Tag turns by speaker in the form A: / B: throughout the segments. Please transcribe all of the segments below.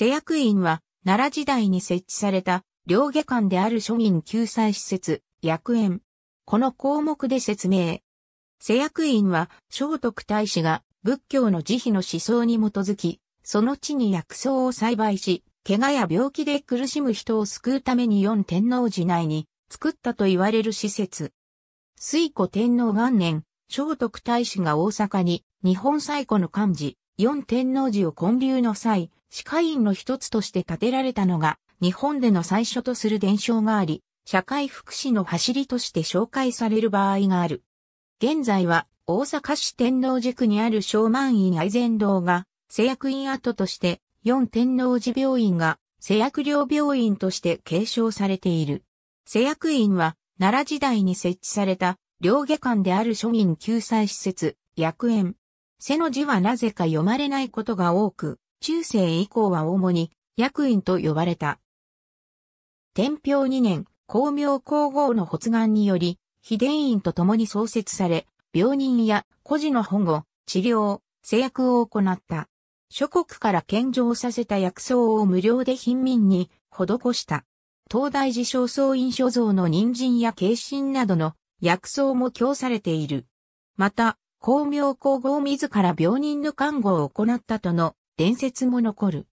A: 施薬院は、奈良時代に設置された、両下館である庶民救済施設、薬園。この項目で説明。施薬院は、聖徳太子が仏教の慈悲の思想に基づき、その地に薬草を栽培し、怪我や病気で苦しむ人を救うために四天王寺内に作ったと言われる施設。水古天皇元年、聖徳太子が大阪に日本最古の漢字、四天王寺を建立の際、歯科院の一つとして建てられたのが、日本での最初とする伝承があり、社会福祉の走りとして紹介される場合がある。現在は、大阪市天王寺区にある小満院愛禅堂が、製薬院跡として、四天王寺病院が、製薬療病院として継承されている。製薬院は、奈良時代に設置された、両下館である庶民救済施設、薬園、背の字はなぜか読まれないことが多く、中世以降は主に、役員と呼ばれた。天平2年、光明皇后の発願により、秘伝院と共に創設され、病人や孤児の保護、治療、制約を行った。諸国から献上させた薬草を無料で貧民に施した。東大寺小僧院所蔵の人参や軽心などの薬草も供されている。また、光明皇后自ら病人の看護を行ったとの伝説も残る。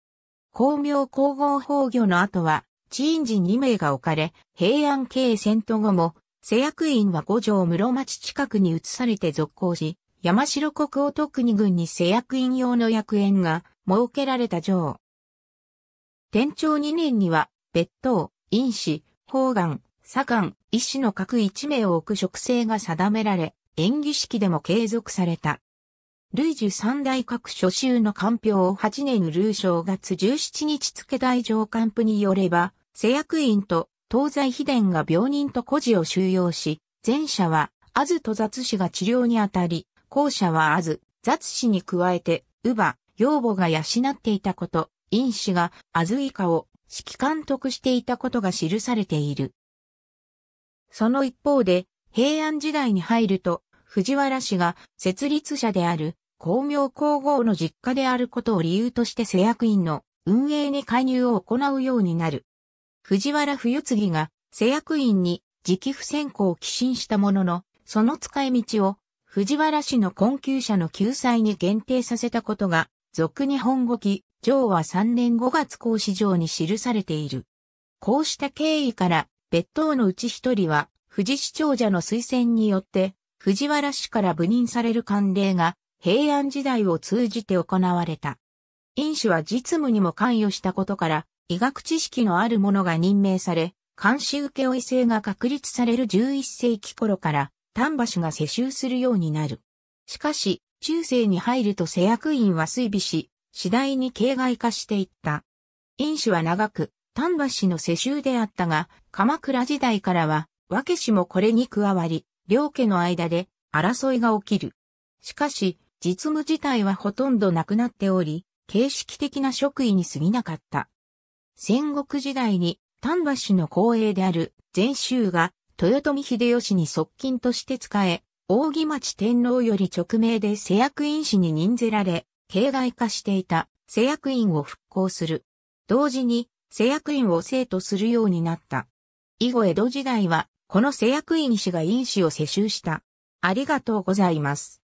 A: 光明皇后崩御の後は、印寺2名が置かれ、平安京戦都後も、施役院は五条室町近くに移されて続行し、山城国を特に軍に施役院用の役園が設けられた城。天長2年には、別当、院士、方眼、左官、医師の各一名を置く職制が定められ、演技式でも継続された。ルイジュ三大各書州の官票を8年ルー正月17日付大上官府によれば、施役院と東西秘伝が病人と孤児を収容し、前者は、アズと雑誌が治療にあたり、後者はアズ、雑誌に加えて、乳母、養母が養っていたこと、因子がアズ以下を指揮監督していたことが記されている。その一方で、平安時代に入ると、藤原氏が設立者である光明皇后の実家であることを理由として製薬院の運営に介入を行うようになる。藤原冬次が製薬院に直不選考を寄進したものの、その使い道を藤原氏の困窮者の救済に限定させたことが、俗日本語記、上は3年5月講師上に記されている。こうした経緯から、別当のうち一人は、藤市長者の推薦によって、藤原氏から部任される慣例が平安時代を通じて行われた。院主は実務にも関与したことから、医学知識のある者が任命され、監視請負制が確立される11世紀頃から、丹波氏が世襲するようになる。しかし、中世に入ると世役院は衰微し、次第に形骸化していった。院主は長く、丹波氏の世襲であったが、鎌倉時代からは、和家氏もこれに加わり、両家の間で争いが起きる。しかし、実務自体はほとんどなくなっており、形式的な職位に過ぎなかった。戦国時代に丹波氏の後衛である禅宗が豊臣秀吉に側近として仕え、扇町天皇より直命で施役院士に任ぜられ、形骸化していた施役院を復興する。同時に施役院を生とするようになった。以後江戸時代はこの製薬院氏が飲酒を世襲した。ありがとうございます。